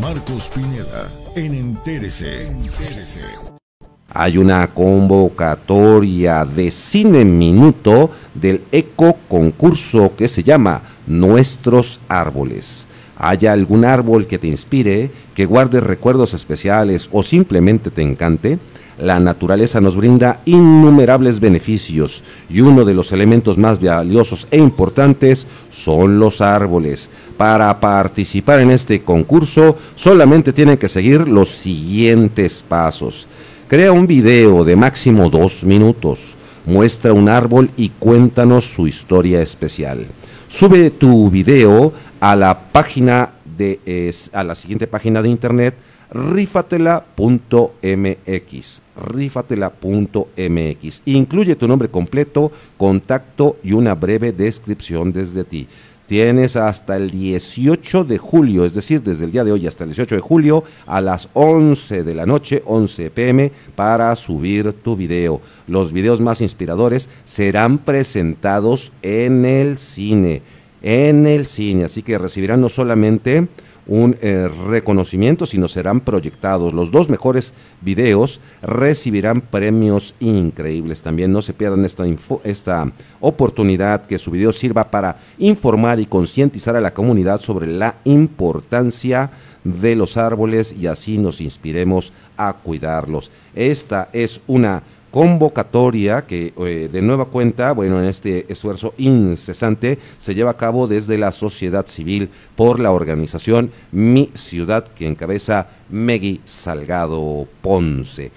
Marcos Piñeda. en Entérese. Hay una convocatoria de cine minuto del eco concurso que se llama Nuestros Árboles. ¿Hay algún árbol que te inspire, que guarde recuerdos especiales o simplemente te encante. La naturaleza nos brinda innumerables beneficios y uno de los elementos más valiosos e importantes son los árboles. Para participar en este concurso solamente tienen que seguir los siguientes pasos. Crea un video de máximo dos minutos. Muestra un árbol y cuéntanos su historia especial. Sube tu video a la página de, a la siguiente página de internet rifatela.mx. Rifatela.mx. Incluye tu nombre completo, contacto y una breve descripción desde ti. Tienes hasta el 18 de julio, es decir, desde el día de hoy hasta el 18 de julio a las 11 de la noche, 11 pm, para subir tu video. Los videos más inspiradores serán presentados en el cine, en el cine, así que recibirán no solamente un eh, reconocimiento si sino serán proyectados. Los dos mejores videos recibirán premios increíbles. También no se pierdan esta, esta oportunidad que su video sirva para informar y concientizar a la comunidad sobre la importancia de los árboles y así nos inspiremos a cuidarlos. Esta es una convocatoria que eh, de nueva cuenta, bueno, en este esfuerzo incesante se lleva a cabo desde la sociedad civil por la organización Mi Ciudad que encabeza Meggy Salgado Ponce.